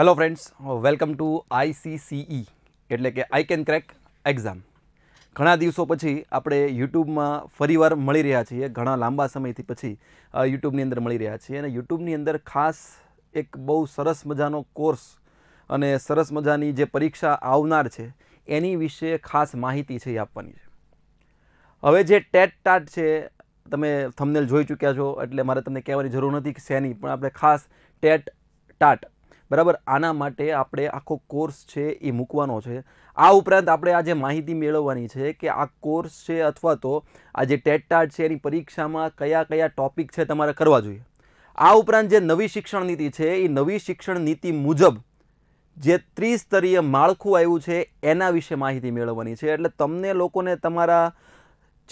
hello friends welcome to ICCE એટલે કે આઈ can crack exam ઘણા દિવસો પછી આપણે યુટ્યુબમાં ફરીવાર મળી રહ્યા છીએ ઘણા લાંબા સમયથી પછી યુટ્યુબની અંદર મળી રહ્યા છીએ અને યુટ્યુબની અંદર ખાસ એક બહુ સરસ મજાનો કોર્સ અને સરસ મજાની જે પરીક્ષા આવનાર છે એની વિશે ખાસ માહિતી છે એ આપવાની છે હવે જે ટેટ ટાટ છે તમે થમનેલ જોઈ ચૂક્યા છો એટલે મારે તમને કહેવાની જરૂર નથી કે શેની પણ આપણે ખાસ ટેટ ટાટ બરાબર આના માટે આપણે આખો કોર્સ છે એ મૂકવાનો છે આ ઉપરાંત આપણે આ જે માહિતી મેળવવાની છે કે આ કોર્સ છે અથવા તો આ જે ટેટટાટ છે એની પરીક્ષામાં કયા કયા ટોપિક છે તમારે કરવા જોઈએ આ ઉપરાંત જે નવી શિક્ષણ નીતિ છે એ નવી શિક્ષણ નીતિ મુજબ જે ત્રિસ્તરીય માળખું આવ્યું છે એના વિશે માહિતી મેળવવાની છે એટલે તમને લોકોને તમારા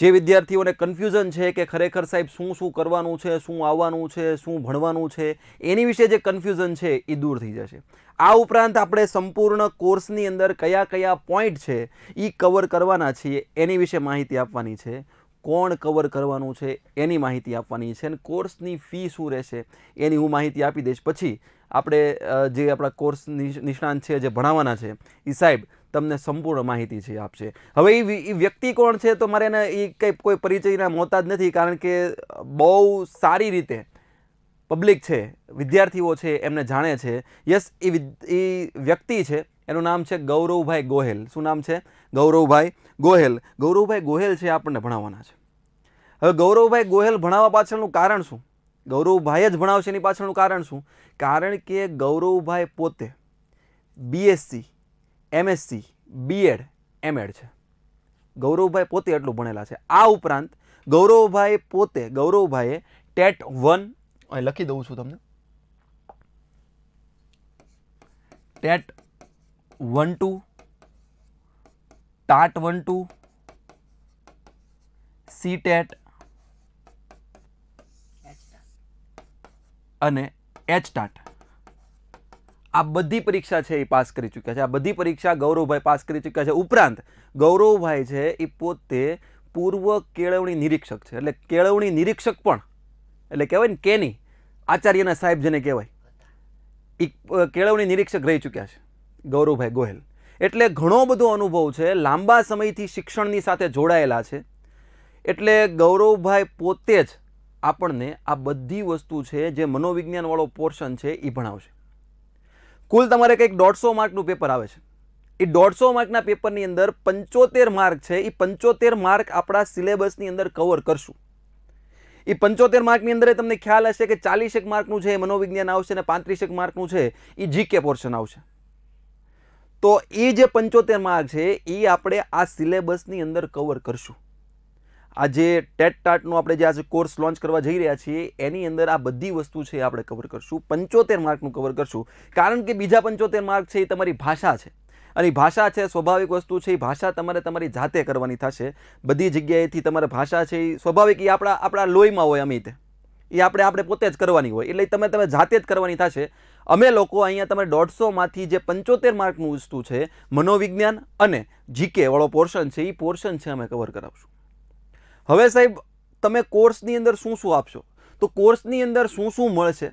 જે વિદ્યાર્થીઓને કન્ફ્યુઝન છે કે ખરેખર સાહેબ શું શું કરવાનું છે શું આવવાનું છે શું ભણવાનું છે એની વિશે જે કન્ફ્યુઝન છે એ દૂર થઈ જશે આ ઉપરાંત આપણે સંપૂર્ણ કોર્સની અંદર કયા કયા પોઈન્ટ છે એ કવર કરવાના છીએ એની વિશે માહિતી આપવાની છે કોણ કવર કરવાનું છે એની માહિતી આપવાની છે અને કોર્સની ફી શું રહેશે એની હું માહિતી આપી દઈશ પછી આપણે જે આપણા કોર્સ નિષ્ણાંત છે જે ભણાવવાના છે એ સાહેબ તમને સંપૂર્ણ માહિતી છે આપશે હવે એ વ્યક્તિ કોણ છે તો મારે એને એ કંઈ કોઈ પરિચયના મોહતાજ નથી કારણ કે બહુ સારી રીતે પબ્લિક છે વિદ્યાર્થીઓ છે એમને જાણે છે યસ એ વ્યક્તિ છે એનું નામ છે ગૌરવભાઈ ગોહેલ શું નામ છે ગૌરવભાઈ ગોહેલ ગૌરવભાઈ ગોહેલ છે આપણને ભણાવવાના છે હવે ગૌરવભાઈ ગોહેલ ભણાવવા પાછળનું કારણ શું ગૌરવભાઈ જ ભણાવશે એની પાછળનું કારણ શું કારણ કે ગૌરવભાઈ પોતે બીએસસી એમએસસી બીએડ એમએડ છે ગૌરવભાઈ પોતે એટલું ભણેલા છે આ ઉપરાંત ગૌરવભાઈ પોતે ગૌરવભાઈએ ટેટ વન લખી દઉં છું તમને TET one two TAT one two C TET અને એચ ટાટ આ બધી પરીક્ષા છે એ પાસ કરી ચૂક્યા છે આ બધી પરીક્ષા ગૌરવભાઈ પાસ કરી ચૂક્યા છે ઉપરાંત ગૌરવભાઈ છે એ પોતે પૂર્વ કેળવણી નિરીક્ષક છે એટલે કેળવણી નિરીક્ષક પણ એટલે કહેવાય ને કેની આચાર્યના સાહેબ જેને કહેવાય એ કેળવણી નિરીક્ષક રહી ચૂક્યા છે ગૌરવભાઈ ગોહેલ એટલે ઘણો બધો અનુભવ છે લાંબા સમયથી શિક્ષણની સાથે જોડાયેલા છે એટલે ગૌરવભાઈ પોતે જ આપણને આ બધી વસ્તુ છે જે મનોવિજ્ઞાનવાળો પોર્શન છે એ ભણાવશે કુલ તમારે કંઈક દોઢસો માર્કનું પેપર આવે છે એ દોઢસો માર્કના પેપરની અંદર પંચોતેર માર્ક છે એ પંચોતેર માર્ક આપણા સિલેબસની અંદર કવર કરશું એ પંચોતેર માર્કની અંદર તમને ખ્યાલ હશે કે ચાલીસેક માર્કનું છે એ મનોવિજ્ઞાન આવશે અને પાંત્રીસેક માર્કનું છે એ જીકે પોર્શન આવશે તો એ જે પંચોતેર માર્ક છે એ આપણે આ સિલેબસની અંદર કવર કરશું આ જે ટેટ ટાટનો આપણે જે આજે કોર્સ લોન્ચ કરવા જઈ રહ્યા છીએ એની અંદર આ બધી વસ્તુ છે આપણે કવર કરશું પંચોતેર માર્કનું કવર કરશું કારણ કે બીજા પંચોતેર માર્ક છે એ તમારી ભાષા છે અને ભાષા છે સ્વાભાવિક વસ્તુ છે એ ભાષા તમારે તમારી જાતે કરવાની થશે બધી જગ્યાએથી તમારે ભાષા છે એ સ્વાભાવિક એ આપણા આપણા લોહીમાં હોય અમિત એ આપણે આપણે પોતે જ કરવાની હોય એટલે તમે તમે જાતે જ કરવાની થશે અમે લોકો અહીંયા તમે દોઢસોમાંથી જે પંચોતેર માર્કનું વસ્તુ છે મનોવિજ્ઞાન અને જીકેવાળો પોર્શન છે એ પોર્શન છે અમે કવર કરાવશું હવે સાહેબ તમે કોર્સની અંદર શું શું આપશો તો કોર્સની અંદર શું શું મળશે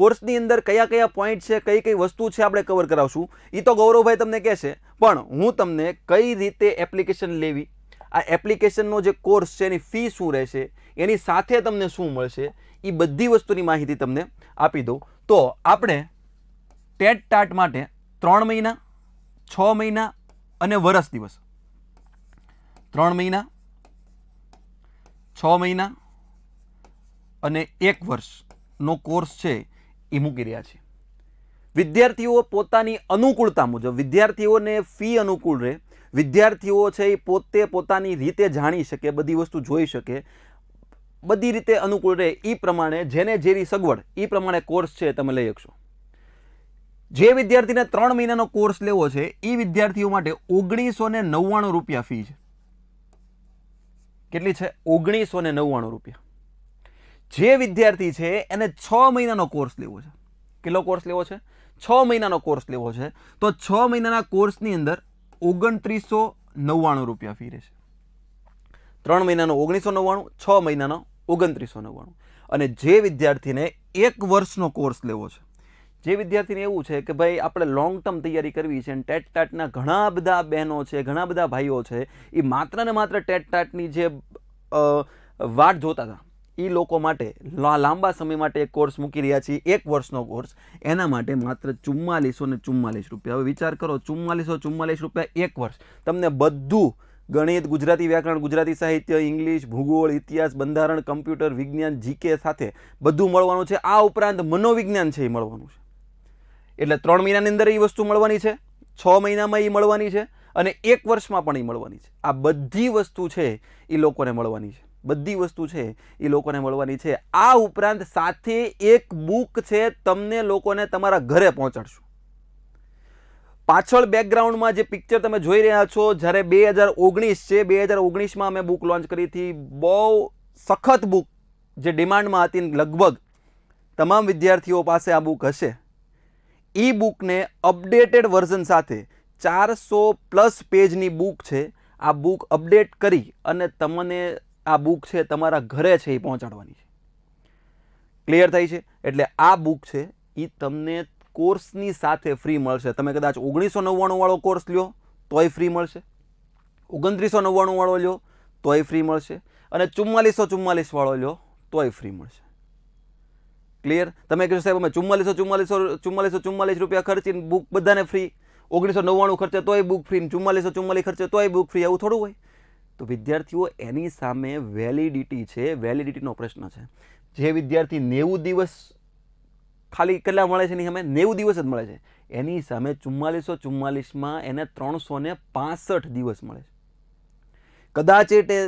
કોર્સની અંદર કયા કયા પોઈન્ટ છે કઈ કઈ વસ્તુ છે આપણે કવર કરાવશું એ તો ગૌરવભાઈ તમને કહેશે પણ હું તમને કઈ રીતે એપ્લિકેશન લેવી આ એપ્લિકેશનનો જે કોર્સ છે એની ફી શું રહેશે એની સાથે તમને શું મળશે એ બધી વસ્તુની માહિતી તમને આપી દઉં તો આપણે ટેટ ટાટ માટે ત્રણ મહિના છ મહિના અને વરસ દિવસ ત્રણ મહિના છ મહિના અને એક વર્ષનો કોર્સ છે એ મૂકી રહ્યા છે વિદ્યાર્થીઓ પોતાની અનુકૂળતા મુજબ વિદ્યાર્થીઓને ફી અનુકૂળ રહે વિદ્યાર્થીઓ છે એ પોતે પોતાની રીતે જાણી શકે બધી વસ્તુ જોઈ શકે બધી રીતે અનુકૂળ રહે એ પ્રમાણે જેને જેરી સગવડ એ પ્રમાણે કોર્સ છે તમે લઈ શકશો જે વિદ્યાર્થીને ત્રણ મહિનાનો કોર્સ લેવો છે એ વિદ્યાર્થીઓ માટે ઓગણીસો ને નવ્વાણું રૂપિયા ફી છે કેટલી છે ઓગણીસો ને નવ્વાણું રૂપિયા જે વિદ્યાર્થી છે એને છ મહિનાનો કોર્સ લેવો છે કેટલો કોર્સ લેવો છે છ મહિનાનો કોર્સ લેવો છે તો છ મહિનાના કોર્સની અંદર ઓગણત્રીસો નવ્વાણું રૂપિયા ફી રહેશે ત્રણ મહિનાનો ઓગણીસો નવ્વાણું છ મહિનાનો ઓગણત્રીસો નવ્વાણું અને જે વિદ્યાર્થીને એક વર્ષનો કોર્સ લેવો છે જે વિદ્યાર્થીને એવું છે કે ભાઈ આપણે લોંગ ટર્મ તૈયારી કરવી છે અને ટેટ ટાટના ઘણા બધા બહેનો છે ઘણા બધા ભાઈઓ છે એ માત્ર ને માત્ર ટેટ ટાટની જે વાટ જોતા હતા એ લોકો માટે લાંબા સમય માટે એક કોર્સ મૂકી રહ્યા છીએ એક વર્ષનો કોર્સ એના માટે માત્ર ચુમ્માલીસો ને ચુમ્માલીસ રૂપિયા હવે વિચાર કરો ચુમ્માલીસો ચુમ્માલીસ રૂપિયા એક વર્ષ તમને બધું ગણિત ગુજરાતી વ્યાકરણ ગુજરાતી સાહિત્ય ઇંગ્લિશ ભૂગોળ ઇતિહાસ બંધારણ કમ્પ્યુટર વિજ્ઞાન જીકે સાથે બધું મળવાનું છે આ ઉપરાંત મનોવિજ્ઞાન છે એ મળવાનું છે એટલે ત્રણ મહિનાની અંદર એ વસ્તુ મળવાની છે છ મહિનામાં એ મળવાની છે અને એક વર્ષમાં પણ એ મળવાની છે આ બધી વસ્તુ છે એ લોકોને મળવાની છે બધી વસ્તુ છે એ લોકોને મળવાની છે આ ઉપરાંત સાથે એક બુક છે તમને લોકોને તમારા ઘરે પહોંચાડશું પાછળ બેકગ્રાઉન્ડમાં જે પિક્ચર તમે જોઈ રહ્યા છો જ્યારે બે હજાર ઓગણીસ છે બે હજાર ઓગણીસમાં અમે બુક લોન્ચ કરી હતી બહુ સખત બુક જે ડિમાન્ડમાં હતી લગભગ તમામ વિદ્યાર્થીઓ પાસે આ બુક હશે ઈ બુકને અપડેટેડ વર્ઝન સાથે ચારસો પ્લસ પેજની બુક છે આ બુક અપડેટ કરી અને તમને આ બુક છે તમારા ઘરે છે એ પહોંચાડવાની છે ક્લિયર થઈ છે એટલે આ બુક છે એ તમને કોર્સની સાથે ફ્રી મળશે તમે કદાચ ઓગણીસો નવ્વાણુંવાળો કોર્સ લ્યો તોય ફ્રી મળશે ઓગણત્રીસો નવ્વાણુંવાળો લ્યો તોય ફ્રી મળશે અને ચુમ્માલીસો ચુમ્માલીસવાળો લ્યો તોય ફ્રી મળશે ક્લિયર તમે કહેશો સાહેબ અમે ચુમ્માલીસો ચુમ્માલીસો ચુમ્માલીસો ચુમ્માલીસ રૂપિયા ખર્ચીને બુક બધાને ફ્રી ઓગણીસો નવ્વાણું ખર્ચે તોય બુક ફ્રી ચુમ્માલીસો ચુમ્માલીસ ખર્ચે તોય બુક ફ્રી આવું થોડું હોય તો વિદ્યાર્થીઓ એની સામે વેલિડિટી છે વેલિડિટીનો પ્રશ્ન છે જે વિદ્યાર્થી નેવું દિવસ ખાલી કેટલા મળે છે એની સામે નેવું દિવસ જ મળે છે એની સામે ચુમ્માલીસો ચુમ્માલીસમાં એને ત્રણસો ને પાસઠ દિવસ મળે છે કદાચ એ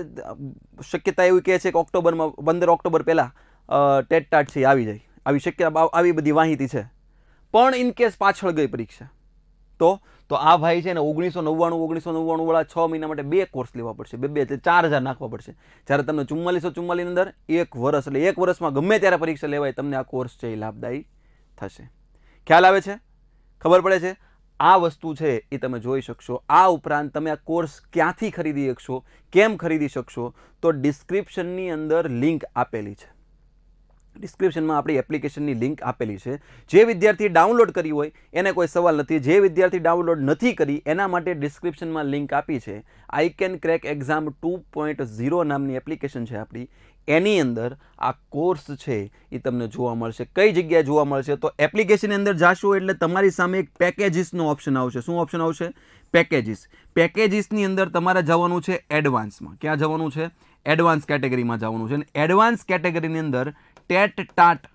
શક્યતા એવી કહે છે કે ઓક્ટોબરમાં પંદર ઓક્ટોબર પહેલાં ટેટ ટાટ આવી જાય આવી શક્યતા આવી બધી માહિતી છે પણ ઇન કેસ પાછળ ગઈ પરીક્ષા તો તો આ ભાઈ છે ને ઓગણીસો નવ્વાણું ઓગણીસો નવ્વાણું વાળા છ મહિના માટે બે કોર્સ લેવા પડશે બે બે ચાર હજાર નાખવા પડશે જ્યારે તમને ચુમ્માલીસો ચુમ્માલીની અંદર એક વર્ષ એટલે એક વર્ષમાં ગમે ત્યારે પરીક્ષા લેવાય તમને આ કોર્સ છે એ લાભદાયી થશે ખ્યાલ આવે છે ખબર પડે છે આ વસ્તુ છે એ તમે જોઈ શકશો આ ઉપરાંત તમે આ કોર્સ ક્યાંથી ખરીદી શકશો કેમ ખરીદી શકશો તો ડિસ્ક્રિપ્શનની અંદર લિંક આપેલી છે ડિસ્ક્રિપ્શનમાં આપણી એપ્લિકેશનની લિંક આપેલી છે જે વિદ્યાર્થી ડાઉનલોડ કરી હોય એને કોઈ સવાલ નથી જે વિદ્યાર્થી ડાઉનલોડ નથી કરી એના માટે ડિસ્ક્રિપ્શનમાં લિંક આપી છે I can crack exam two point zero નામની એપ્લિકેશન છે આપણી એની અંદર આ કોર્સ છે એ તમને જોવા મળશે કઈ જગ્યાએ જોવા મળશે તો એપ્લિકેશનની અંદર જાશો એટલે તમારી સામે એક પેકેજીસનો ઓપ્શન આવશે શું ઓપ્શન આવશે પેકેજીસ પેકેજીસની અંદર તમારે જવાનું છે એડવાન્સમાં ક્યાં જવાનું છે એડવાન્સ કેટેગરીમાં જવાનું છે અને એડવાન્સ કેટેગરીની અંદર ટેટ ટાટ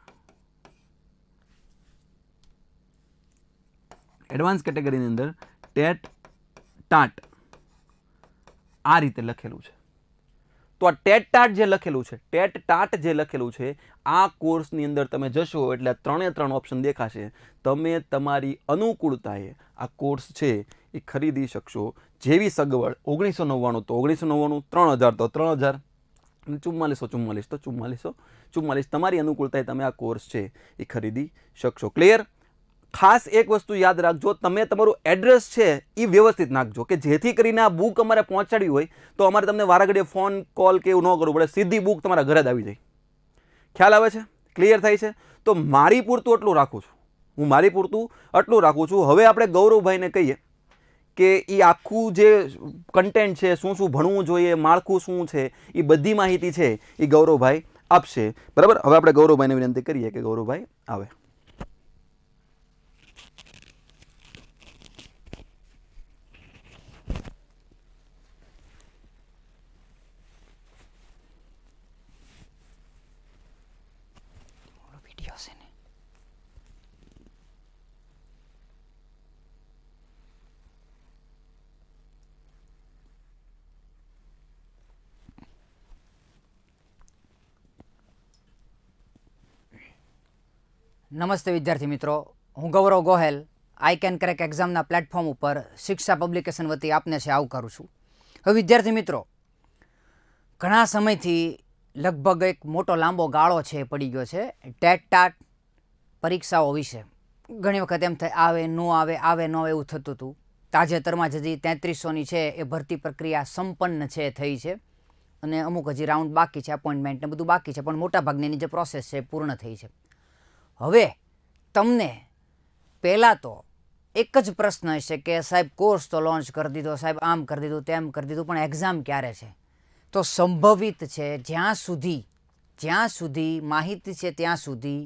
એડવાન્સ કેટેગરીની અંદર ટેટ ટાટ આ રીતે લખેલું છે તો આ ટેટ ટાટ જે લખેલું છે ટેટ ટાટ જે લખેલું છે આ કોર્સની અંદર તમે જશો એટલે આ ત્રણે ત્રણ ઓપ્શન દેખાશે તમે તમારી અનુકૂળતાએ આ કોર્સ છે એ ખરીદી શકશો જેવી સગવડ ઓગણીસો નવ્વાણું તો ઓગણીસો નવ્વાણું ત્રણ હજાર તો ત્રણ હજાર ચુમ્માલીસો ચુમ્માલીસ તો ચુમ્માલીસો ચુમ્માલીસ તમારી અનુકૂળતાએ તમે આ કોર્સ છે એ ખરીદી શકશો ક્લિયર ખાસ એક વસ્તુ યાદ રાખજો તમે તમારું એડ્રેસ છે એ વ્યવસ્થિત નાખજો કે જેથી કરીને આ બુક અમારે પહોંચાડવી હોય તો અમારે તમને વારાઘડીએ ફોન કોલ કે એવું ન કરવું પડે સીધી બુક તમારા ઘરે જ આવી જાય ખ્યાલ આવે છે ક્લિયર થાય છે તો મારી પૂરતું એટલું રાખું છું હું મારી પૂરતું આટલું રાખું છું હવે આપણે ગૌરવભાઈને કહીએ કે એ આખું જે કન્ટેન્ટ છે શું શું ભણવું જોઈએ માળખું શું છે એ બધી માહિતી છે એ ગૌરવભાઈ આપશે બરાબર હવે આપણે ગૌરવભાઈને વિનંતી કરીએ કે ગૌરવભાઈ આવે નમસ્તે વિદ્યાર્થી મિત્રો હું Gaurav Gohel I can crack એક્ઝામના પ્લેટફોર્મ ઉપર શિક્ષા પબ્લિકેશન વતી આપને છે આવું કરું છું હવે વિદ્યાર્થી મિત્રો ઘણા સમયથી લગભગ એક મોટો લાંબો ગાળો છે પડી ગયો છે ટેટ ટાટ પરીક્ષાઓ વિશે ઘણી વખત એમ થાય આવે નો આવે આવે નો એવું થતું હતું તાજેતરમાં જ હજી તેત્રીસોની છે એ ભરતી પ્રક્રિયા સંપન્ન છે થઈ છે અને અમુક હજી રાઉન્ડ બાકી છે અપોઇન્ટમેન્ટ ને બધું બાકી છે પણ મોટાભાગની જે પ્રોસેસ છે પૂર્ણ થઈ છે હવે તમને પહેલાં તો એક જ પ્રશ્ન હશે કે સાહેબ કોર્સ તો લોન્ચ કરી દીધો સાહેબ આમ કરી દીધું તેમ કરી દીધું પણ એક્ઝામ ક્યારે છે તો સંભવિત છે જ્યાં સુધી જ્યાં સુધી માહિતી છે ત્યાં સુધી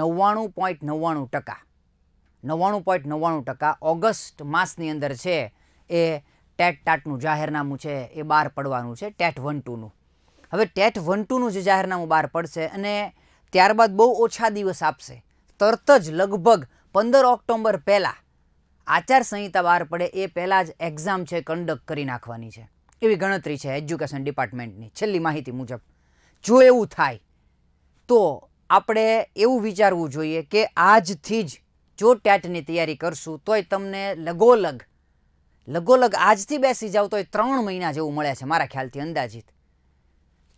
નવ્વાણું પોઈન્ટ નવ્વાણું ટકા નવ્વાણું પોઈન્ટ નવ્વાણું ટકા ઓગસ્ટ માસની અંદર છે એ ટેટ ટાટનું જાહેરનામું છે એ બહાર પડવાનું છે ટેટ વન ટુનું હવે ટેટ વન ટુનું જે જાહેરનામું બહાર પડશે અને ત્યારબાદ બહુ ઓછા દિવસ આપશે તરત જ લગભગ પંદર ઓક્ટોબર પહેલાં આચારસંહિતા બહાર પડે એ પહેલાં જ એક્ઝામ છે કન્ડક્ટ કરી નાખવાની છે એવી ગણતરી છે એજ્યુકેશન ડિપાર્ટમેન્ટની છેલ્લી માહિતી મુજબ જો એવું થાય તો આપણે એવું વિચારવું જોઈએ કે આજથી જ જો ટેટની તૈયારી કરશું તોય તમને લગોલગ લગોલગ આજથી બેસી જાઓ તોય ત્રણ મહિના જેવું મળે છે મારા ખ્યાલથી અંદાજિત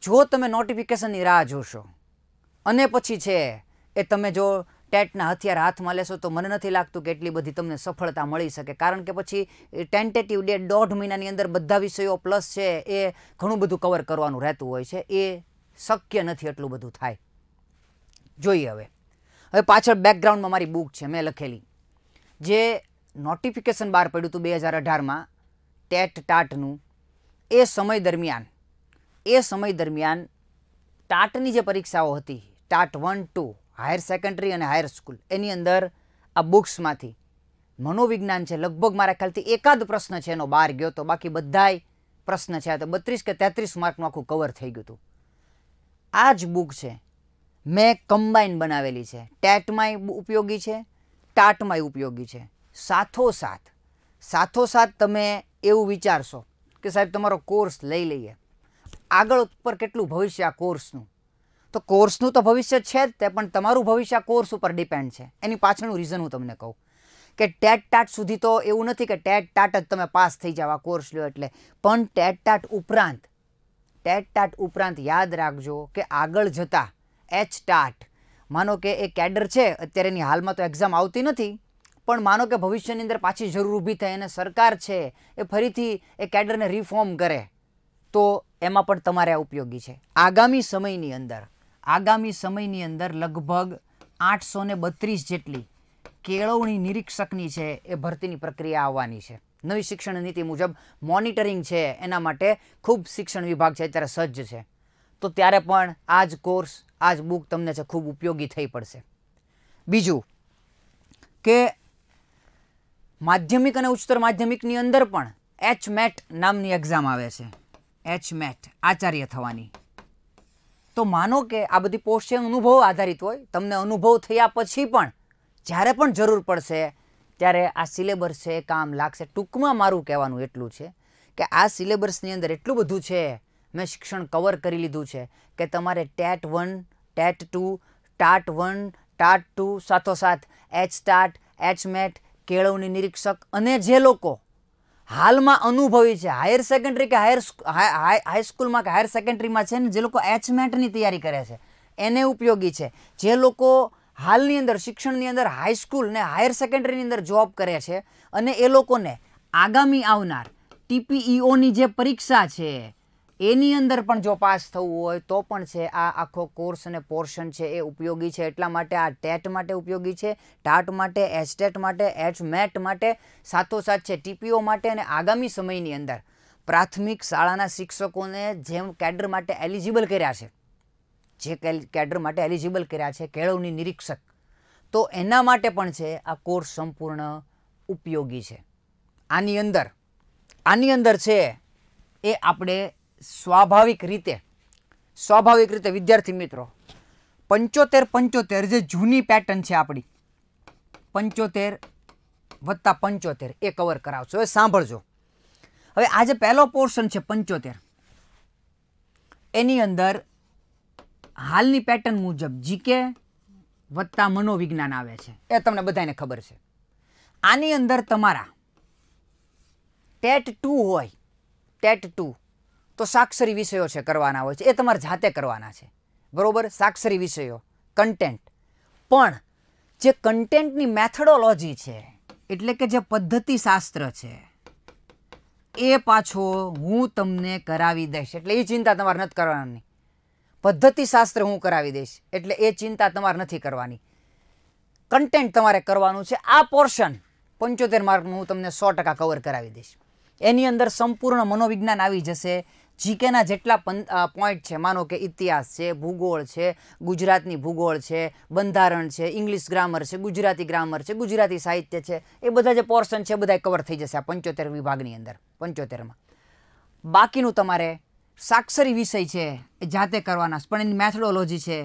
જો તમે નોટિફિકેશનની રાહ જોશો અને પછી છે એ તમે જો ટેટના હથિયાર હાથમાં લેશો તો મને નથી લાગતું કે એટલી બધી તમને સફળતા મળી શકે કારણ કે પછી ટેન્ટેટિવ ડેટ દોઢ મહિનાની અંદર બધા વિષયો પ્લસ છે એ ઘણું બધું કવર કરવાનું રહેતું હોય છે એ શક્ય નથી એટલું બધું થાય જોઈએ હવે હવે પાછળ બેકગ્રાઉન્ડમાં મારી બુક છે મેં લખેલી જે નોટિફિકેશન બહાર પડ્યું હતું બે હજાર અઢારમાં ટેટ ટાટનું એ સમય દરમિયાન એ સમય દરમિયાન ટાટની જે પરીક્ષાઓ હતી TAT one two higher secondary અને હાયર સ્કૂલ એની અંદર આ બુક્સમાંથી મનોવિજ્ઞાન છે લગભગ મારા ખ્યાલથી એકાદ પ્રશ્ન છે એનો બહાર ગયો તો બાકી બધાય પ્રશ્ન છે આ તો બત્રીસ કે તેત્રીસ માર્કનું આખું કવર થઈ ગયું હતું આ જ બુક છે મેં કમ્બાઈન બનાવેલી છે ટેટમાંય ઉપયોગી છે ટાટમાંય ઉપયોગી છે સાથોસાથ સાથોસાથ તમે એવું વિચારશો કે સાહેબ તમારો કોર્સ લઈ લઈએ આગળ ઉપર કેટલું ભવિષ્ય આ કોર્સનું તો કોર્સનું તો ભવિષ્ય છે જ તે પણ તમારું ભવિષ્ય કોર્સ ઉપર ડિપેન્ડ છે એની પાછળનું રીઝન હું તમને કહું કે ટેટ ટાટ સુધી તો એવું નથી કે ટેટ ટાટ જ તમે પાસ થઈ જાવ આ કોર્સ લ્યો એટલે પણ ટેટ ટાટ ઉપરાંત ટેટ ટાટ ઉપરાંત યાદ રાખજો કે આગળ જતાં એચ ટાટ માનો કે એ કેડર છે અત્યારેની હાલમાં તો એક્ઝામ આવતી નથી પણ માનો કે ભવિષ્યની અંદર પાછી જરૂર ઊભી થાય અને સરકાર છે એ ફરીથી એ કેડરને રિફોર્મ કરે તો એમાં પણ તમારે ઉપયોગી છે આગામી સમયની અંદર આગામી સમયની અંદર લગભગ આઠસો ને બત્રીસ જેટલી કેળવણી નિરીક્ષકની છે એ ભરતીની પ્રક્રિયા આવવાની છે નવી શિક્ષણ નીતિ મુજબ મોનિટરિંગ છે એના માટે ખૂબ શિક્ષણ વિભાગ છે અત્યારે સજ્જ છે તો ત્યારે પણ આ જ કોર્સ આ જ બુક તમને છે ખૂબ ઉપયોગી થઈ પડશે બીજું કે માધ્યમિક અને ઉચ્ચતર માધ્યમિકની અંદર પણ એચ મેટ નામની એક્ઝામ આવે છે એચ મેટ આચાર્ય થવાની તો માનો કે આ બધી પોસ્ટિંગ અનુભવ આધારિત હોય તમને અનુભવ થયા પછી પણ જ્યારે પણ જરૂર પડશે ત્યારે આ સિલેબસ છે કામ લાગશે ટૂંકમાં મારું કહેવાનું એટલું છે કે આ સિલેબસની અંદર એટલું બધું છે મેં શિક્ષણ કવર કરી લીધું છે કે તમારે TET one TET two TAT one TAT two સાથોસાથ એચ ટાટ એચ મેટ કેળવણી નિરીક્ષક અને જે લોકો હાલમાં અનુભવી છે હાયર સેકન્ડરી કે હાયર હાઈસ્કૂલમાં કે હાયર સેકન્ડરીમાં છે ને જે લોકો એચમેટની તૈયારી કરે છે એને ઉપયોગી છે જે લોકો હાલની અંદર શિક્ષણની અંદર હાઈસ્કૂલ ને હાયર સેકન્ડરીની અંદર જોબ કરે છે અને એ લોકોને આગામી આવનાર ટીપીઈઓની e જે પરીક્ષા છે એની અંદર પણ જો પાસ થવું હોય તો પણ છે આ આખો કોર્સ અને પોર્શન છે એ ઉપયોગી છે એટલા માટે આ ટેટ માટે ઉપયોગી છે ટાટ માટે એસટેટ માટે એચ મેટ માટે સાથોસાથ છે ટીપીઓ માટે અને આગામી સમયની અંદર પ્રાથમિક શાળાના શિક્ષકોને જેમ કેડર માટે એલિજિબલ કર્યા છે જે કેડર માટે એલિજિબલ કર્યા છે કેળવણી નિરીક્ષક તો એના માટે પણ છે આ કોર્સ સંપૂર્ણ ઉપયોગી છે આની અંદર આની અંદર છે એ આપણે સ્વાભાવિક રીતે સ્વાભાવિક રીતે વિદ્યાર્થી મિત્રો પંચોતેર પંચોતેર જે જૂની પેટર્ન છે આપણી પંચોતેર વત્તા પંચોતેર એ કવર કરાવશો હવે સાંભળજો હવે આજે પહેલો પોર્શન છે પંચોતેર એની અંદર હાલની પેટર્ન મુજબ જીકે વત્તા મનોવિજ્ઞાન આવે છે એ તમને બધાને ખબર છે આની અંદર તમારા ટેટ ટુ હોય ટેટ ટુ તો સાક્ષરી વિષયો છે કરવાના હોય છે એ તમારે જાતે કરવાના છે બરાબર સાક્ષરી વિષયો કન્ટેન્ટ પણ જે કન્ટેન્ટની મેથડોલોજી છે એટલે કે જે પદ્ધતિશાસ્ત્ર છે એ પાછો હું તમને કરાવી દઈશ એટલે એ ચિંતા તમારે નથી કરવાની પદ્ધતિશાસ્ત્ર હું કરાવી દઈશ એટલે એ ચિંતા તમારે નથી કરવાની કન્ટેન્ટ તમારે કરવાનું છે આ પોર્શન પંચોતેર માર્કનું હું તમને સો ટકા કવર કરાવી દઈશ એની અંદર સંપૂર્ણ મનોવિજ્ઞાન આવી જશે જીકેના જેટલા પોઈન્ટ છે માનો કે ઇતિહાસ છે ભૂગોળ છે ગુજરાતની ભૂગોળ છે બંધારણ છે ઇંગ્લિશ ગ્રામર છે ગુજરાતી ગ્રામર છે ગુજરાતી સાહિત્ય છે એ બધા જે પોર્શન છે બધા કવર થઈ જશે આ પંચોતેર વિભાગની અંદર પંચોતેરમાં બાકીનું તમારે સાક્ષરી વિષય છે એ જાતે કરવાના પણ એની મેથડોલોજી છે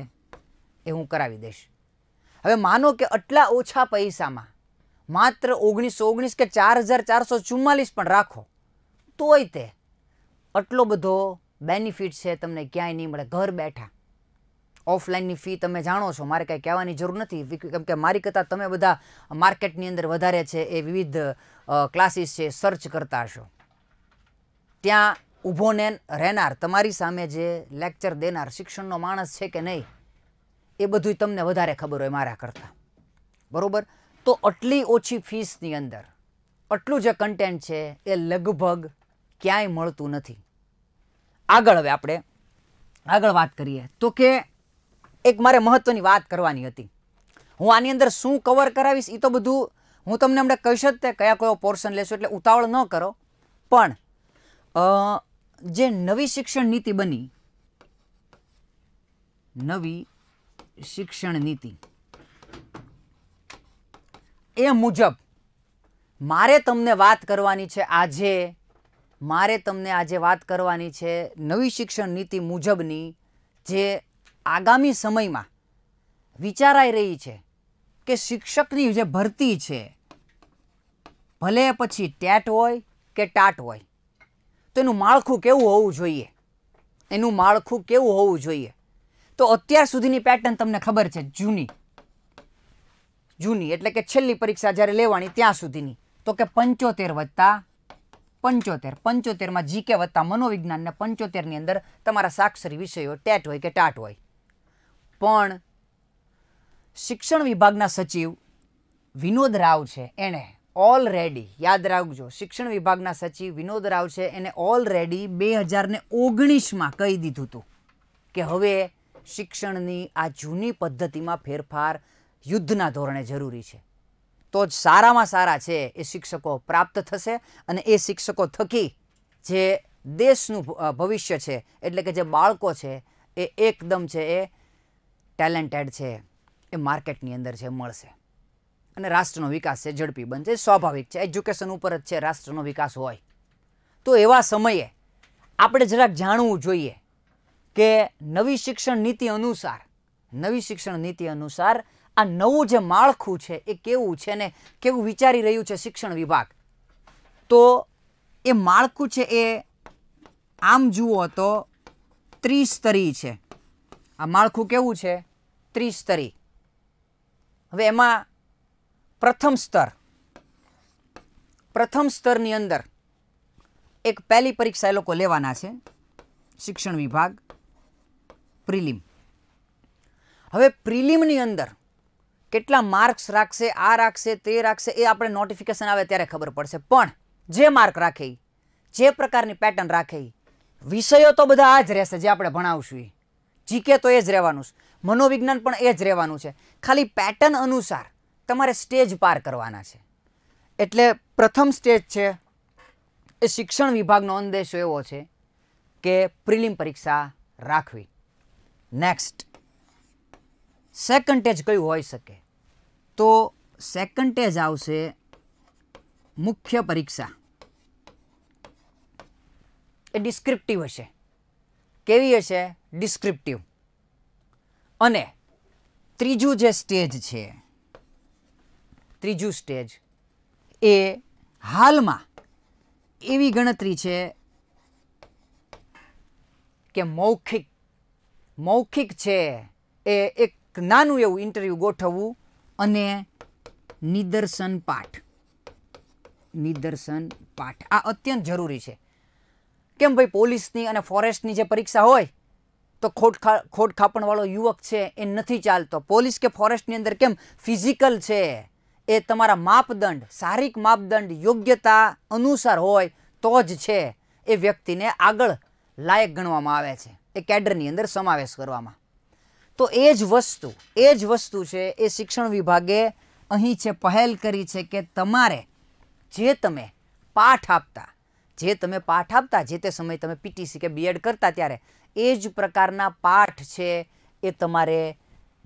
એ હું કરાવી દઈશ હવે માનો કે આટલા ઓછા પૈસામાં માત્ર ઓગણીસો ઓગણીસ કે ચાર હજાર ચારસો ચુમ્માલીસ પણ રાખો તોય તે આટલો બધો બેનિફિટ છે તમને ક્યાંય નહીં મળે ઘર બેઠા ઓફલાઈનની ફી તમે જાણો છો મારે કાંઈ કહેવાની જરૂર નથી કેમ કે મારી કરતાં તમે બધા માર્કેટની અંદર વધારે છે એ વિવિધ ક્લાસીસ છે સર્ચ કરતા હશો ત્યાં ઊભો ને રહેનાર તમારી સામે જે લેક્ચર દેનાર શિક્ષણનો માણસ છે કે નહીં એ બધું તમને વધારે ખબર હોય મારા કરતાં બરાબર તો આટલી ઓછી ફીસની અંદર આટલું જે કન્ટેન્ટ છે એ લગભગ ક્યાંય મળતું નથી આગળ હવે આપણે આગળ વાત કરીએ તો કે એક મારે મહત્ત્વની વાત કરવાની હતી હું આની અંદર શું કવર કરાવીશ એ તો બધું હું તમને હમણાં કહીશ જ તે કયા કયો પોર્શન લેશો એટલે ઉતાવળ ન કરો પણ જે નવી શિક્ષણ નીતિ બની નવી શિક્ષણ નીતિ એ મુજબ મારે તમને વાત કરવાની છે આજે મારે તમને આજે વાત કરવાની છે નવી શિક્ષણ નીતિ મુજબની જે આગામી સમયમાં વિચારાઈ રહી છે કે શિક્ષકની જે ભરતી છે ભલે પછી ટેટ હોય કે ટાટ હોય તો એનું માળખું કેવું હોવું જોઈએ એનું માળખું કેવું હોવું જોઈએ તો અત્યાર સુધીની પેટર્ન તમને ખબર છે જૂની જૂની એટલે કે છેલ્લી પરીક્ષા જ્યારે લેવાની ત્યાં સુધીની તો કે પંચોતેર વત્તા પંચોતેર પંચોતેરમાં જીકે વત્તા મનોવિજ્ઞાનને પંચોતેરની અંદર તમારા સાક્ષરી વિષયો ટેટ હોય કે ટાટ હોય પણ શિક્ષણ વિભાગના સચિવ વિનોદ રાવ છે એણે ઓલરેડી યાદ રાખજો શિક્ષણ વિભાગના સચિવ વિનોદ રાવ છે એને ઓલરેડી બે હજારને ઓગણીસમાં કહી દીધું હતું કે હવે શિક્ષણની આ જૂની પદ્ધતિમાં ફેરફાર યુદ્ધના ધોરણે જરૂરી છે તો જ સારામાં સારા છે એ શિક્ષકો પ્રાપ્ત થશે અને એ શિક્ષકો થકી જે દેશનું ભવિષ્ય છે એટલે કે જે બાળકો છે એ એકદમ છે એ ટેલેન્ટેડ છે એ માર્કેટની અંદર છે મળશે અને રાષ્ટ્રનો વિકાસ છે ઝડપી બનશે સ્વાભાવિક છે એજ્યુકેશન ઉપર જ છે રાષ્ટ્રનો વિકાસ હોય તો એવા સમયે આપણે જરાક જાણવું જોઈએ કે નવી શિક્ષણ નીતિ અનુસાર નવી શિક્ષણ નીતિ અનુસાર આ નવું જે માળખું છે એ કેવું છે ને કેવું વિચારી રહ્યું છે શિક્ષણ વિભાગ તો એ માળખું છે એ આમ જુઓ તો ત્રિસ્તરી છે આ માળખું કેવું છે ત્રિસ્તરી હવે એમાં પ્રથમ સ્તર પ્રથમ સ્તરની અંદર એક પહેલી પરીક્ષા એ લોકો લેવાના છે શિક્ષણ વિભાગ પ્રિલિમ હવે પ્રિલિમની અંદર કેટલા માર્ક્સ રાખશે આ રાખશે તે રાખશે એ આપણે નોટિફિકેશન આવે ત્યારે ખબર પડશે પણ જે માર્ક રાખે જે પ્રકારની પેટર્ન રાખે વિષયો તો બધા આ જ રહેશે જે આપણે ભણાવશું એ જીકે તો એ જ રહેવાનું છે મનોવિજ્ઞાન પણ એ જ રહેવાનું છે ખાલી પેટર્ન અનુસાર તમારે સ્ટેજ પાર કરવાના છે એટલે પ્રથમ સ્ટેજ છે એ શિક્ષણ વિભાગનો અંદેશો એવો છે કે પ્રિલિમ પરીક્ષા રાખવી નેક્સ્ટ સેકન્ટેજ કયું હોઈ શકે તો સેકન્ટેજ આવશે મુખ્ય પરીક્ષા એ ડિસ્ક્રિપ્ટિવ હશે કેવી હશે ડિસ્ક્રિપ્ટિવ અને ત્રીજું જે સ્ટેજ છે ત્રીજું સ્ટેજ એ હાલમાં એવી ગણતરી છે કે મૌખિક મૌખિક છે એ એક નાનું એવું ઇન્ટરવ્યૂ ગોઠવવું અને નિદર્શન પાઠ નિદર્શન પાઠ આ અત્યંત જરૂરી છે કેમ ભાઈ પોલીસની અને ફોરેસ્ટની જે પરીક્ષા હોય તો ખોટ ખોટ ખાપણવાળો યુવક છે એ નથી ચાલતો પોલીસ કે ફોરેસ્ટની અંદર કેમ ફિઝિકલ છે એ તમારા માપદંડ શારીરિક માપદંડ યોગ્યતા અનુસાર હોય તો જ છે એ વ્યક્તિને આગળ લાયક ગણવામાં આવે છે એ કેડરની અંદર સમાવેશ કરવામાં તો એ જ વસ્તુ એ જ વસ્તુ છે એ શિક્ષણ વિભાગે અહીં છે પહેલ કરી છે કે તમારે જે તમે પાઠ આપતા જે તમે પાઠ આપતા જે તે સમયે તમે પીટીસી કે બીએડ કરતા ત્યારે એ જ પ્રકારના પાઠ છે એ તમારે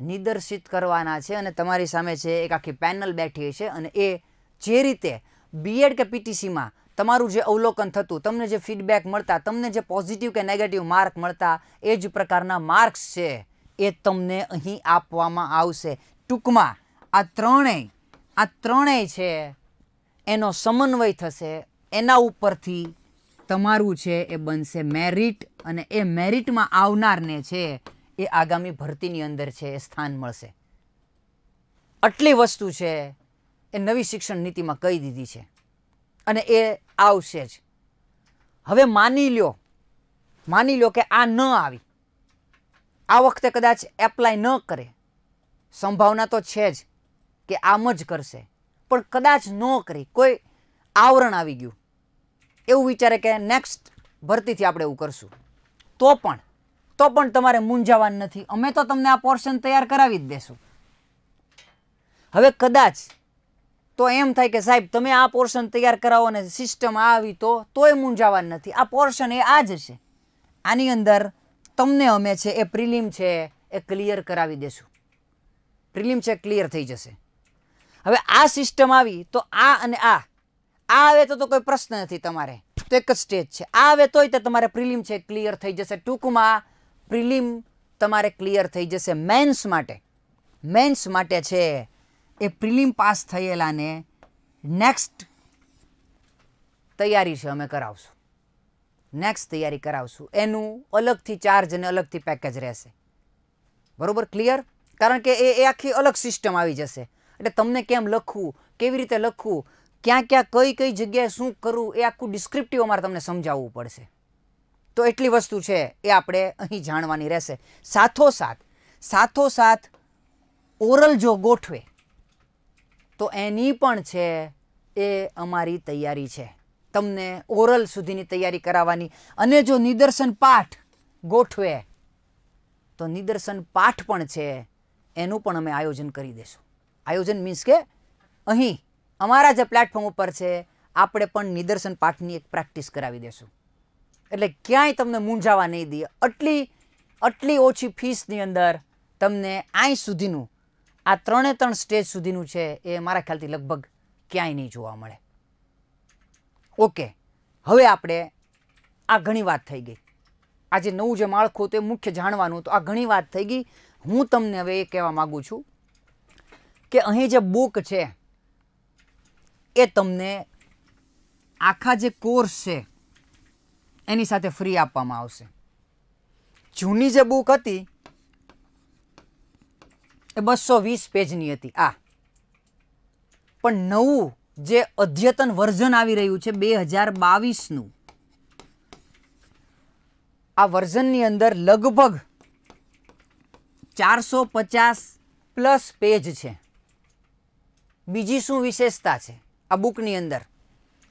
નિદર્શિત કરવાના છે અને તમારી સામે છે એક આખી પેનલ બેઠી છે અને એ જે રીતે બીએડ કે પીટીસીમાં તમારું જે અવલોકન થતું તમને જે ફીડબેક મળતા તમને જે પોઝિટિવ કે નેગેટિવ માર્ક મળતા એ જ પ્રકારના માર્ક્સ છે એ તમને અહીં આપવામાં આવશે ટૂંકમાં આ ત્રણેય આ ત્રણેય છે એનો સમન્વય થશે એના ઉપરથી તમારું છે એ બનશે મેરિટ અને એ મેરિટમાં આવનારને છે એ આગામી ભરતીની અંદર છે એ સ્થાન મળશે આટલી વસ્તુ છે એ નવી શિક્ષણ નીતિમાં કહી દીધી છે અને એ આવશે જ હવે માની લ્યો માની લો કે આ ન આવી આ વખતે કદાચ એપ્લાય ન કરે સંભાવના તો છે જ કે આમ જ કરશે પણ કદાચ ન કરી કોઈ આવરણ આવી ગયું એવું વિચારે કે નેક્સ્ટ ભરતીથી આપણે એવું કરશું તો પણ તો પણ તમારે મૂંઝાવાનું નથી અમે તો તમને આ પોર્શન તૈયાર કરાવી જ દેશું હવે કદાચ તો એમ થાય કે સાહેબ તમે આ પોર્શન તૈયાર કરાવો અને સિસ્ટમ આવી તો તોય મૂંઝાવાનું નથી આ પોર્શન એ આ જ છે આની અંદર તમને અમે છે એ પ્રિલિમ છે એ ક્લિયર કરાવી દેશું પ્રિલિમ છે ક્લિયર થઈ જશે હવે આ સિસ્ટમ આવી તો આ અને આ આ આવે તો તો કોઈ પ્રશ્ન નથી તમારે તો એક જ સ્ટેજ છે આ આવે તોય તો તમારે પ્રિલિમ છે ક્લિયર થઈ જશે ટૂંકમાં પ્રિલિમ તમારે ક્લિયર થઈ જશે મેન્સ માટે મેન્સ માટે છે એ પ્રિલિમ પાસ થયેલાને નેક્સ્ટ તૈયારી છે અમે કરાવશું નેક્સ્ટ તૈયારી કરાવશું એનું અલગથી ચાર્જ અને અલગથી પેકેજ રહેશે બરાબર ક્લિયર કારણ કે એ આખી અલગ સિસ્ટમ આવી જશે એટલે તમને કેમ લખવું કેવી રીતે લખવું ક્યાં ક્યાં કઈ કઈ જગ્યાએ શું કરવું એ આખું ડિસ્ક્રિપ્ટિવ અમારે તમને સમજાવવું પડશે તો એટલી વસ્તુ છે એ આપણે અહીં જાણવાની રહેશે સાથોસાથ સાથોસાથ ઓરલ જો ગોઠવે તો એની પણ છે એ અમારી તૈયારી છે તમને ઓરલ સુધીની તૈયારી કરાવવાની અને જો નિદર્શન પાઠ ગોઠવે તો નિદર્શન પાઠ પણ છે એનું પણ અમે આયોજન કરી દઈશું આયોજન મીન્સ કે અહીં અમારા જે પ્લેટફોર્મ ઉપર છે આપણે પણ નિદર્શન પાઠની એક પ્રેક્ટિસ કરાવી દેશું એટલે ક્યાંય તમને મૂંઝાવા નહીં દઈએ આટલી આટલી ઓછી ફીસની અંદર તમને આઈ સુધીનું આ ત્રણે ત્રણ સ્ટેજ સુધીનું છે એ મારા ખ્યાલથી લગભગ ક્યાંય નહીં જોવા મળે ઓકે હવે આપણે આ ઘણી વાત થઈ ગઈ આ જે નવું જે માળખું તે મુખ્ય જાણવાનું તો આ ઘણી વાત થઈ ગઈ હું તમને હવે એ કહેવા માગું છું કે અહીં જે બુક છે એ તમને આખા જે કોર્સ છે એની સાથે ફ્રી આપવામાં આવશે જૂની જે બુક હતી એ બસો વીસ પેજની હતી આ પણ નવું જે અદ્યતન વર્ઝન આવી રહ્યું છે બે હજાર બાવીસનું આ વર્ઝનની અંદર લગભગ ચારસો પચાસ પ્લસ પેજ છે બીજી શું વિશેષતા છે આ બુકની અંદર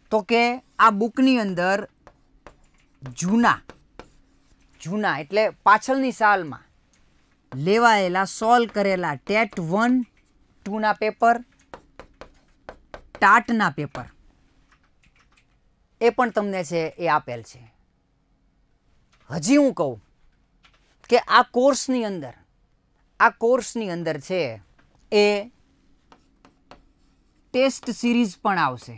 તો કે આ બુકની અંદર જૂના જૂના એટલે પાછળની સાલમાં લેવાયેલા સોલ્વ કરેલા ટેટ વન ટુના પેપર ટાટના પેપર એ પણ તમને છે એ આપેલ છે હજી હું કહું કે આ કોર્સની અંદર આ કોર્સની અંદર છે એ ટેસ્ટ સિરીઝ પણ આવશે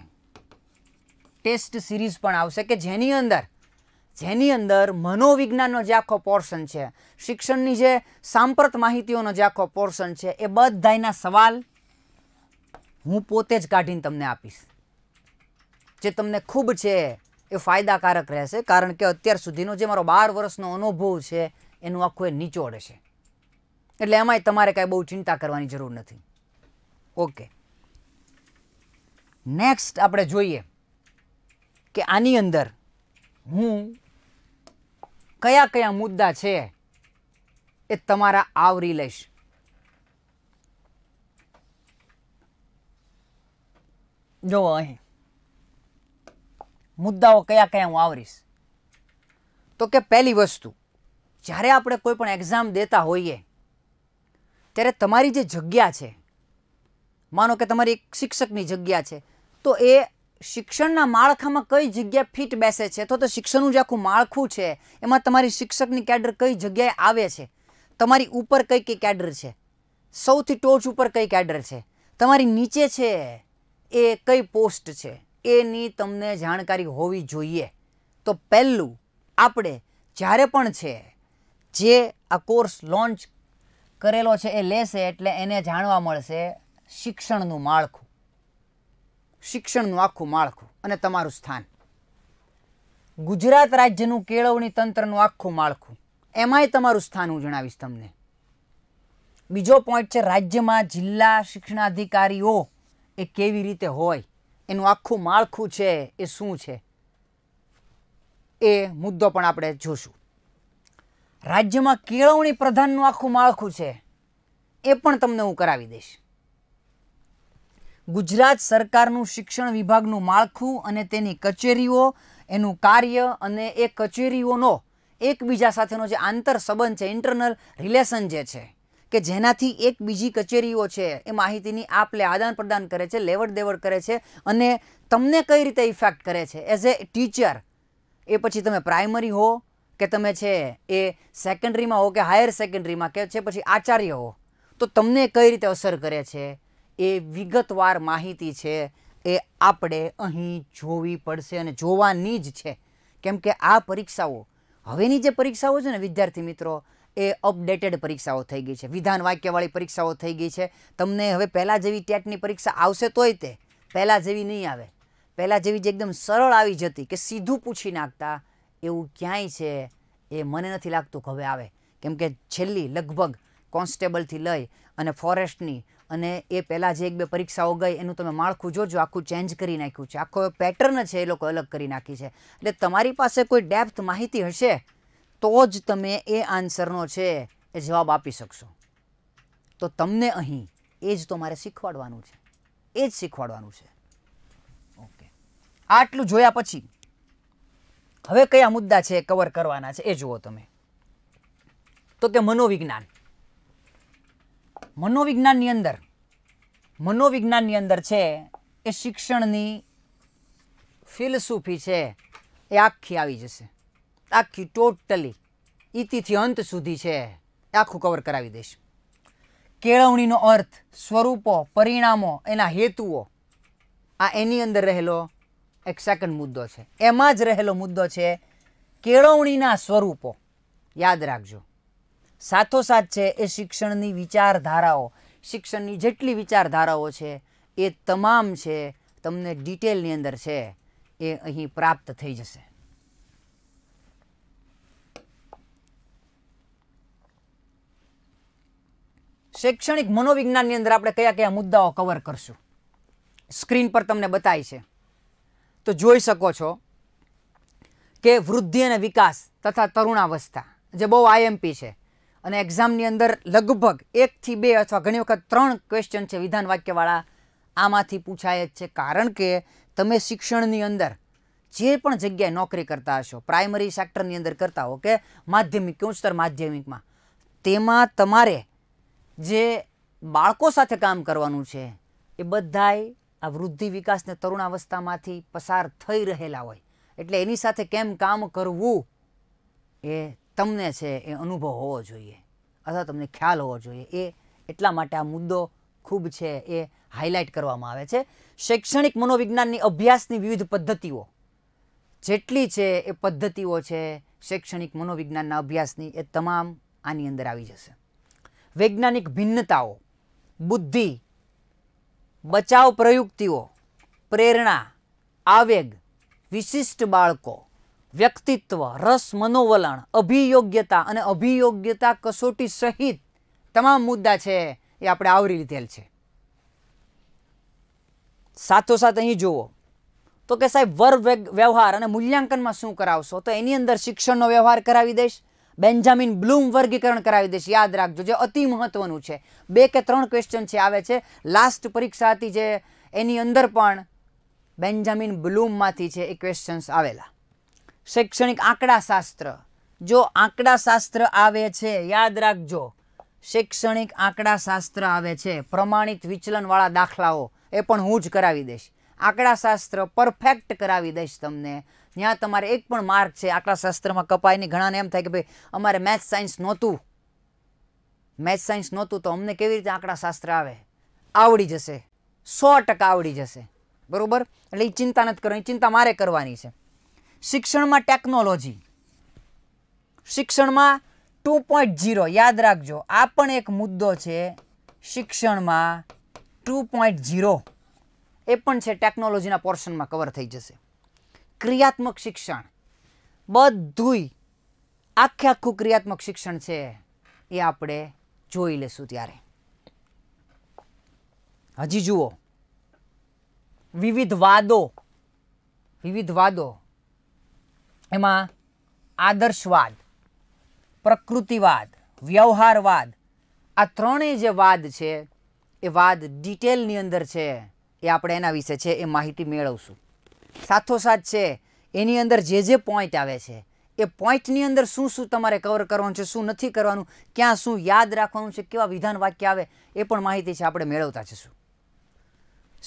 ટેસ્ટ સિરીઝ પણ આવશે કે જેની અંદર જેની અંદર મનોવિજ્ઞાનનો જે આખો પોર્શન છે શિક્ષણની જે સાંપ્રત માહિતીઓનો જે આખો પોર્શન છે એ બધાના સવાલ હું પોતે જ કાઢીને તમને આપીશ જે તમને ખૂબ છે એ ફાયદાકારક રહેશે કારણ કે અત્યાર સુધીનો જે મારો બાર વર્ષનો અનુભવ છે એનું આખું એ નીચોડ છે એટલે એમાંય તમારે કાંઈ બહુ ચિંતા કરવાની જરૂર નથી ઓકે નેક્સ્ટ આપણે જોઈએ કે આની અંદર હું કયા કયા મુદ્દા છે એ તમારા આવરી લઈશ જો અહીં મુદ્દાઓ કયા કયા હું આવરીશ તો કે પહેલી વસ્તુ જ્યારે આપણે કોઈ પણ એક્ઝામ દેતા હોઈએ ત્યારે તમારી જે જગ્યા છે માનો કે તમારી એક શિક્ષકની જગ્યા છે તો એ શિક્ષણના માળખામાં કઈ જગ્યાએ ફિટ બેસે છે અથવા તો શિક્ષણનું જે આખું માળખું છે એમાં તમારી શિક્ષકની કેડર કઈ જગ્યાએ આવે છે તમારી ઉપર કઈ કઈ કેડર છે સૌથી ટોચ ઉપર કઈ કેડર છે તમારી નીચે છે એ કઈ પોસ્ટ છે એની તમને જાણકારી હોવી જોઈએ તો પહેલું આપણે જ્યારે પણ છે જે આ કોર્સ લોન્ચ કરેલો છે એ લેશે એટલે એને જાણવા મળશે શિક્ષણનું માળખું શિક્ષણનું આખું માળખું અને તમારું સ્થાન ગુજરાત રાજ્યનું કેળવણી તંત્રનું આખું માળખું એમાંય તમારું સ્થાન હું જણાવીશ તમને બીજો પોઈન્ટ છે રાજ્યમાં જિલ્લા શિક્ષણાધિકારીઓ એ કેવી રીતે હોય એનું આખું માળખું છે એ શું છે એ મુદ્દો પણ આપણે જોશું રાજ્યમાં કેળવણી પ્રધાનનું આખું માળખું છે એ પણ તમને હું કરાવી દઈશ ગુજરાત સરકારનું શિક્ષણ વિભાગનું માળખું અને તેની કચેરીઓ એનું કાર્ય અને એ કચેરીઓનો એકબીજા સાથેનો જે આંતર સંબંધ છે ઇન્ટરનલ રિલેશન જે છે કે જેનાથી એક બીજી કચેરીઓ છે એ માહિતીની આપ લે આદાન પ્રદાન કરે છે લેવડ દેવડ કરે છે અને તમને કઈ રીતે ઇફેક્ટ કરે છે એઝ એ ટીચર એ પછી તમે પ્રાઇમરી હો કે તમે છે એ સેકન્ડરીમાં હો કે હાયર સેકન્ડરીમાં કે છે પછી આચાર્ય હો તો તમને કઈ રીતે અસર કરે છે એ વિગતવાર માહિતી છે એ આપણે અહીં જોવી પડશે અને જોવાની જ છે કેમ કે આ પરીક્ષાઓ હવેની જે પરીક્ષાઓ છે ને વિદ્યાર્થી મિત્રો એ અપડેટેડ પરીક્ષાઓ થઈ ગઈ છે વિધાન વાક્યવાળી પરીક્ષાઓ થઈ ગઈ છે તમને હવે પહેલાં જેવી ટેટની પરીક્ષા આવશે તોય તે પહેલાં જેવી નહીં આવે પહેલાં જેવી જે એકદમ સરળ આવી જતી કે સીધું પૂછી નાખતા એવું ક્યાંય છે એ મને નથી લાગતું કે હવે આવે કેમ કે છેલ્લી લગભગ કોન્સ્ટેબલથી લઈ અને ફોરેસ્ટની અને એ પહેલાં જે એક બે પરીક્ષાઓ ગઈ એનું તમે માળખું જોજો આખું ચેન્જ કરી નાખ્યું છે આખો પેટર્ન છે એ લોકો અલગ કરી નાખી છે એટલે તમારી પાસે કોઈ ડેપ્થ માહિતી હશે તો જ તમે એ આન્સરનો છે એ જવાબ આપી શકશો તો તમને અહીં એ જ તો મારે શીખવાડવાનું છે એ જ શીખવાડવાનું છે ઓકે આટલું જોયા પછી હવે કયા મુદ્દા છે કવર કરવાના છે એ જુઓ તમે તો કે મનોવિજ્ઞાન મનોવિજ્ઞાનની અંદર મનોવિજ્ઞાનની અંદર છે એ શિક્ષણની ફિલસૂફી છે એ આખી આવી જશે આખી ટોટલી ઇતિથી અંત સુધી છે આખું કવર કરાવી દઈશ કેળવણીનો અર્થ સ્વરૂપો પરિણામો એના હેતુઓ આ એની અંદર રહેલો એક સેકન્ડ મુદ્દો છે એમાં જ રહેલો મુદ્દો છે કેળવણીના સ્વરૂપો યાદ રાખજો સાથોસાથ છે એ શિક્ષણની વિચારધારાઓ શિક્ષણની જેટલી વિચારધારાઓ છે એ તમામ છે તમને ડિટેલની અંદર છે એ અહીં પ્રાપ્ત થઈ જશે શૈક્ષણિક મનોવિજ્ઞાનની અંદર આપણે કયા કયા મુદ્દાઓ કવર કરશું સ્ક્રીન પર તમને બતાય છે તો જોઈ શકો છો કે વૃદ્ધિ અને વિકાસ તથા તરુણાવસ્થા જે બહુ આઈએમપી છે અને એક્ઝામની અંદર લગભગ એકથી બે અથવા ઘણી વખત ત્રણ ક્વેશ્ચન છે વિધાન વાક્યવાળા આમાંથી પૂછાય જ છે કારણ કે તમે શિક્ષણની અંદર જે પણ જગ્યાએ નોકરી કરતા હશો પ્રાઇમરી સેક્ટરની અંદર કરતા હો કે માધ્યમિક કે ઉચ્ચતર માધ્યમિકમાં તેમાં તમારે જે બાળકો સાથે કામ કરવાનું છે એ બધાય આ વૃદ્ધિ વિકાસને તરુણાવસ્થામાંથી પસાર થઈ રહેલા હોય એટલે એની સાથે કેમ કામ કરવું એ તમને છે એ અનુભવ હોવો જોઈએ અથવા તમને ખ્યાલ હોવો જોઈએ એ એટલા માટે આ મુદ્દો ખૂબ છે એ હાઇલાઇટ કરવામાં આવે છે શૈક્ષણિક મનોવિજ્ઞાનની અભ્યાસની વિવિધ પદ્ધતિઓ જેટલી છે એ પદ્ધતિઓ છે શૈક્ષણિક મનોવિજ્ઞાનના અભ્યાસની એ તમામ આની અંદર આવી જશે વૈજ્ઞાનિક ભિન્નતાઓ બુદ્ધિ બચાવ પ્રયુક્તિઓ પ્રેરણા આવેગ વિશિષ્ટ બાળકો વ્યક્તિત્વ રસ મનોવલણ અભિયોગ્યતા અને અભિયોગ્યતા કસોટી સહિત તમામ મુદ્દા છે એ આપણે આવરી લીધેલ છે સાથોસાથ અહીં જુઓ તો કે સાહેબ વર્ગ વ્યવહાર અને મૂલ્યાંકનમાં શું કરાવશો તો એની અંદર શિક્ષણનો વ્યવહાર કરાવી દઈશ બેન્જામિન બ્લૂમ વર્ગીકરણ કરાવી દઈશ યાદ રાખજો જે અતિ મહત્વનું છે બે કે ત્રણ ક્વેશ્ચન છે આવે છે લાસ્ટ પરીક્ષા હતી જે એની અંદર પણ બેન્જામિન બ્લૂમમાંથી છે એ ક્વેશ્ચન્સ આવેલા શૈક્ષણિક આંકડાશાસ્ત્ર જો આંકડાશાસ્ત્ર આવે છે યાદ રાખજો શૈક્ષણિક આંકડાશાસ્ત્ર આવે છે પ્રમાણિત વિચલનવાળા દાખલાઓ એ પણ હું જ કરાવી દઈશ આંકડાશાસ્ત્ર પરફેક્ટ કરાવી દઈશ તમને ત્યાં તમારે એક પણ માર્ક છે આંકડાશાસ્ત્રમાં કપાય નહીં ઘણાને એમ થાય કે ભાઈ અમારે મેથ સાયન્સ નહોતું મેથ સાયન્સ નહોતું તો અમને કેવી રીતે શાસ્ત્ર આવે આવડી જશે સો ટકા આવડી જશે બરાબર એટલે એ ચિંતા નથી કરવાની ચિંતા મારે કરવાની છે શિક્ષણમાં ટેકનોલોજી શિક્ષણમાં ટુ પોઈન્ટ જીરો યાદ રાખજો આ પણ એક મુદ્દો છે શિક્ષણમાં ટુ પોઈન્ટ જીરો એ પણ છે ટેકનોલોજીના પોર્શનમાં કવર થઈ જશે ક્રિયાત્મક શિક્ષણ બધુંય આખે આખું ક્રિયાત્મક શિક્ષણ છે એ આપણે જોઈ લેશું ત્યારે હજી જુઓ વિવિધ વાદો વિવિધ વાદો એમાં આદર્શવાદ પ્રકૃતિવાદ વ્યવહારવાદ આ ત્રણેય જે વાદ છે એ વાદ ડિટેલની અંદર છે એ આપણે એના વિશે છે એ માહિતી મેળવશું સાથોસાથ છે એની અંદર જે જે પોઈન્ટ આવે છે એ પોઈન્ટની અંદર શું શું તમારે કવર કરવાનું છે શું નથી કરવાનું ક્યાં શું યાદ રાખવાનું છે કેવા વિધાન વાક્ય આવે એ પણ માહિતી છે આપણે મેળવતા જશું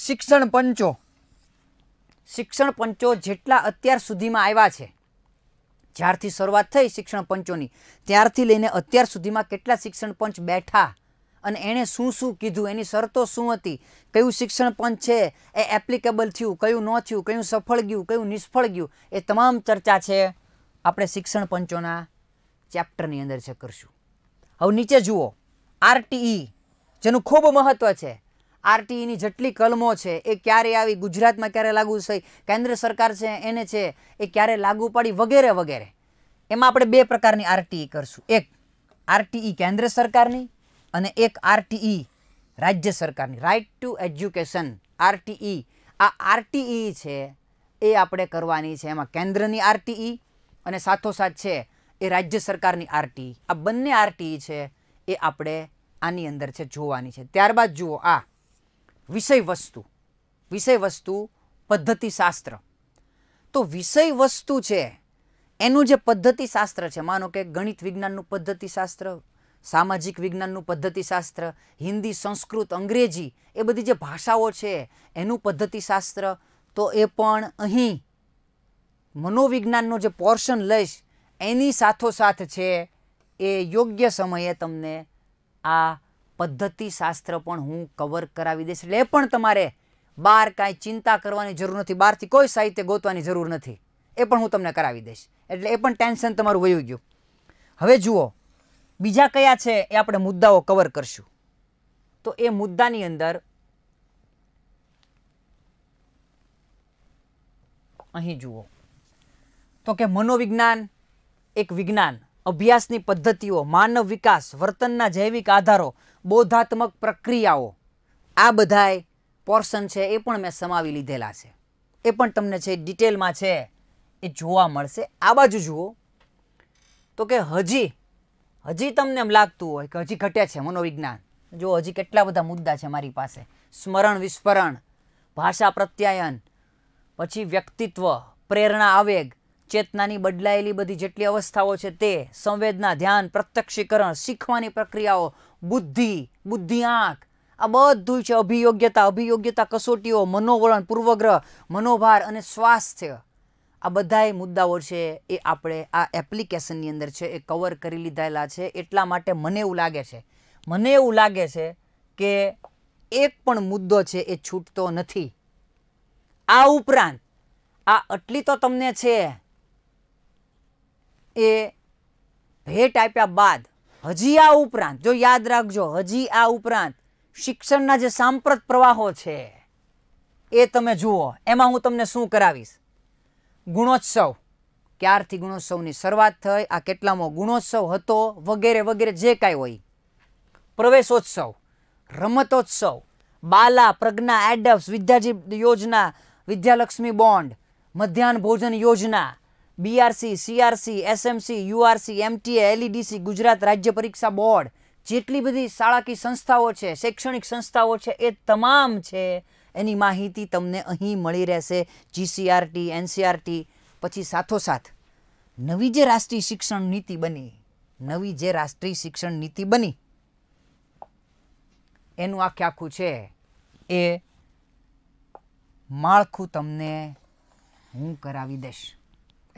શિક્ષણ પંચો શિક્ષણ પંચો જેટલા અત્યાર સુધીમાં આવ્યા છે જ્યારથી શરૂઆત થઈ શિક્ષણ પંચોની ત્યારથી લઈને અત્યાર સુધીમાં કેટલા શિક્ષણ પંચ બેઠા અને એણે શું શું કીધું એની શરતો શું હતી કયું શિક્ષણ પંચ છે એ એપ્લિકેબલ થયું કયું ન થયું કયું સફળ ગયું કયું નિષ્ફળ ગયું એ તમામ ચર્ચા છે આપણે શિક્ષણ પંચોના ચેપ્ટરની અંદર છે કરશું હવે નીચે જુઓ આરટીઈ જેનું ખૂબ મહત્ત્વ છે આરટીઈની જેટલી કલમો છે એ ક્યારે આવી ગુજરાતમાં ક્યારે લાગુ થઈ કેન્દ્ર સરકાર છે એને છે એ ક્યારે લાગુ પાડી વગેરે વગેરે એમાં આપણે બે પ્રકારની આરટીઈ કરશું એક આરટીઈ કેન્દ્ર સરકારની અને એક આરટીઈ રાજ્ય સરકારની રાઇટ ટુ એજ્યુકેશન આરટીઈ આ આરટીઈ છે એ આપણે કરવાની છે એમાં કેન્દ્રની આરટીઈ અને સાથોસાથ છે એ રાજ્ય સરકારની આરટીઈ આ બંને આરટીઈ છે એ આપણે આની અંદર છે જોવાની છે ત્યારબાદ જુઓ આ વિષય વસ્તુ વિષય વસ્તુ પદ્ધતિશાસ્ત્ર તો વિષય વસ્તુ છે એનું જે પદ્ધતિશાસ્ત્ર છે માનો કે ગણિત વિજ્ઞાનનું પદ્ધતિશાસ્ત્ર સામાજિક વિજ્ઞાનનું પદ્ધતિશાસ્ત્ર હિન્દી સંસ્કૃત અંગ્રેજી એ બધી જે ભાષાઓ છે એનું પદ્ધતિશાસ્ત્ર તો એ પણ અહીં મનોવિજ્ઞાનનો જે પોર્શન લઈશ એની સાથોસાથ છે એ યોગ્ય સમયે તમને આ પદ્ધતિશાસ્ત્ર પણ હું કવર કરાવી દઈશ એટલે એ પણ તમારે બહાર કાંઈ ચિંતા કરવાની જરૂર નથી બહારથી કોઈ સાહિત્ય ગોતવાની જરૂર નથી એ પણ હું તમને કરાવી દઈશ એટલે એ પણ ટેન્શન તમારું વયું ગયું હવે જુઓ બીજા કયા છે એ આપણે મુદ્દાઓ કવર કરશું તો એ મુદ્દાની અંદર અહીં જુઓ તો કે મનોવિજ્ઞાન એક વિજ્ઞાન અભ્યાસની પદ્ધતિઓ માનવ વિકાસ વર્તનના જૈવિક આધારો બોધાત્મક પ્રક્રિયાઓ આ બધાય પોર્શન છે એ પણ મેં સમાવી લીધેલા છે એ પણ તમને છે ડિટેલમાં છે એ જોવા મળશે આ બાજુ જુઓ તો કે હજી હજી તમને એમ લાગતું હોય કે હજી ઘટે છે મનોવિજ્ઞાન જો હજી કેટલા બધા મુદ્દા છે મારી પાસે સ્મરણ વિસ્મરણ ભાષા પ્રત્યાયન પછી વ્યક્તિત્વ પ્રેરણા આવેગ ચેતનાની બદલાયેલી બધી જેટલી અવસ્થાઓ છે તે સંવેદના ધ્યાન પ્રત્યક્ષીકરણ શીખવાની પ્રક્રિયાઓ બુદ્ધિ બુદ્ધિ આંખ આ બધું છે અભિયોગ્યતા અભિયોગ્યતા કસોટીઓ મનોવળણ પૂર્વગ્રહ મનોભાર અને સ્વાસ્થ્ય આ બધાય મુદ્દાઓ છે એ આપણે આ એપ્લિકેશનની અંદર છે એ કવર કરી લીધેલા છે એટલા માટે મને એવું લાગે છે મને એવું લાગે છે કે એક પણ મુદ્દો છે એ છૂટતો નથી આ ઉપરાંત આ આટલી તો તમને છે એ ભેટ આપ્યા બાદ હજી આ ઉપરાંત જો યાદ રાખજો હજી આ ઉપરાંત શિક્ષણના જે સાંપ્રત પ્રવાહો છે એ તમે જુઓ એમાં હું તમને શું કરાવીશ ગુણોત્સવ ક્યારથી ગુણોત્સવની શરૂઆત થઈ આ કેટલામો ગુણોત્સવ હતો વગેરે વગેરે જે કાંઈ હોય પ્રવેશોત્સવ રમતોત્સવ બાલા પ્રજ્ઞા એડપ્સ વિદ્યાજી યોજના વિદ્યાલક્ષ્મી બોન્ડ મધ્યાહન ભોજન યોજના BRC CRC SMC URC MTA LEDC Gujarat રાજ્ય પરીક્ષા બોર્ડ જેટલી બધી શાળાકી સંસ્થાઓ છે શૈક્ષણિક સંસ્થાઓ છે એ તમામ છે એની માહિતી તમને અહીં મળી રહેશે જીસીઆરટી એનસીઆરટી પછી સાથોસાથ નવી જે રાષ્ટ્રીય શિક્ષણ નીતિ બની નવી જે રાષ્ટ્રીય શિક્ષણ નીતિ બની એનું આખે આખું છે એ માળખું તમને હું કરાવી દઈશ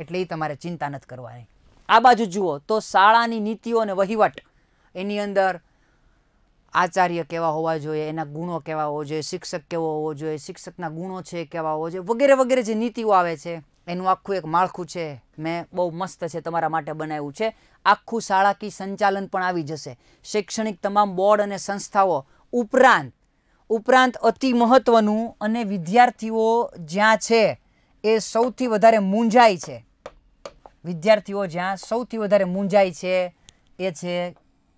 એટલે એ તમારે ચિંતા નથી કરવાની આ બાજુ જુઓ તો શાળાની નીતિઓ અને વહીવટ એની અંદર આચાર્ય કેવા હોવા જોઈએ એના ગુણો કેવા હોવા જોઈએ શિક્ષક કેવો હોવો જોઈએ શિક્ષકના ગુણો છે કેવા હોવા જોઈએ વગેરે વગેરે જે નીતિઓ આવે છે એનું આખું એક માળખું છે મેં બહુ મસ્ત છે તમારા માટે બનાવ્યું છે આખું શાળાકી સંચાલન પણ આવી જશે શૈક્ષણિક તમામ બોર્ડ અને સંસ્થાઓ ઉપરાંત ઉપરાંત અતિ મહત્ત્વનું અને વિદ્યાર્થીઓ જ્યાં છે એ સૌથી વધારે મૂંઝાય છે વિદ્યાર્થીઓ જ્યાં સૌથી વધારે મૂંઝાય છે એ છે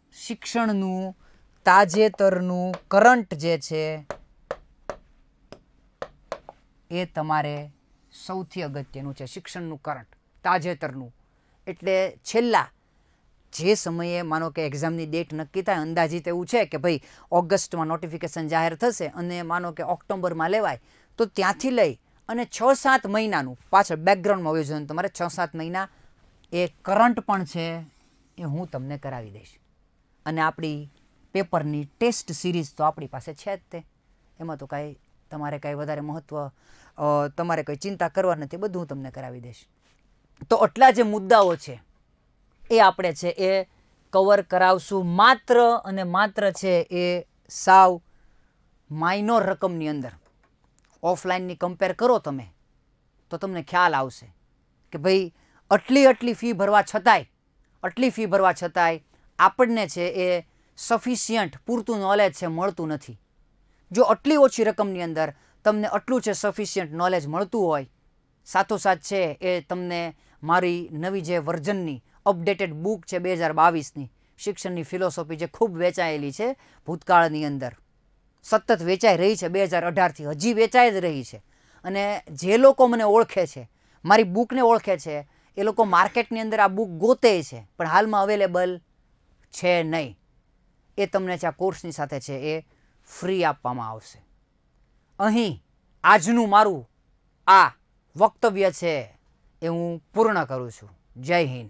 શિક્ષણનું તાજેતરનું કરંટ જે છે એ તમારે સૌથી અગત્યનું છે શિક્ષણનું કરંટ તાજેતરનું એટલે છેલ્લા જે સમયે માનો કે એક્ઝામની ડેટ નક્કી થાય અંદાજિત એવું છે કે ભાઈ ઓગસ્ટમાં નોટિફિકેશન જાહેર થશે અને માનો કે ઓક્ટોબરમાં લેવાય તો ત્યાંથી લઈ અને છ સાત મહિનાનું પાછળ બેકગ્રાઉન્ડમાં હોવું જોઈએ તમારે છ સાત મહિના એ કરંટ પણ છે એ હું તમને કરાવી દઈશ અને આપણી પેપરની ટેસ્ટ સિરીઝ તો આપણી પાસે છે જ તે એમાં તો કાંઈ તમારે કાંઈ વધારે મહત્ત્વ તમારે કંઈ ચિંતા કરવા નથી બધું હું તમને કરાવી દઈશ તો આટલા જે મુદ્દાઓ છે એ આપણે છે એ કવર કરાવશું માત્ર અને માત્ર છે એ સાવ માઇનોર રકમની અંદર ઓફલાઈનની કમ્પેર કરો તમે તો તમને ખ્યાલ આવશે કે ભાઈ આટલી આટલી ફી ભરવા છતાંય આટલી ફી ભરવા છતાંય આપણને છે એ સફિશિયન્ટ પૂરતું નોલેજ છે મળતું નથી જો આટલી ઓછી રકમની અંદર તમને આટલું છે સફિશિયન્ટ નોલેજ મળતું હોય સાથોસાથ છે એ તમને મારી નવી જે વર્ઝનની અપડેટેડ બુક છે બે હજાર બાવીસની શિક્ષણની ફિલોસોફી જે ખૂબ વેચાયેલી છે ભૂતકાળની અંદર સતત વેચાઈ રહી છે બે હજાર અઢારથી હજી વેચાય જ રહી છે અને જે લોકો મને ઓળખે છે મારી બુકને ઓળખે છે એ લોકો માર્કેટની અંદર આ બુક ગોતે છે પણ હાલમાં અવેલેબલ છે નહીં એ તમને જે આ કોર્સની સાથે છે એ ફ્રી આપવામાં આવશે અહીં આજનું મારું આ વક્તવ્ય છે એ હું પૂર્ણ કરું છું જય હિન્દ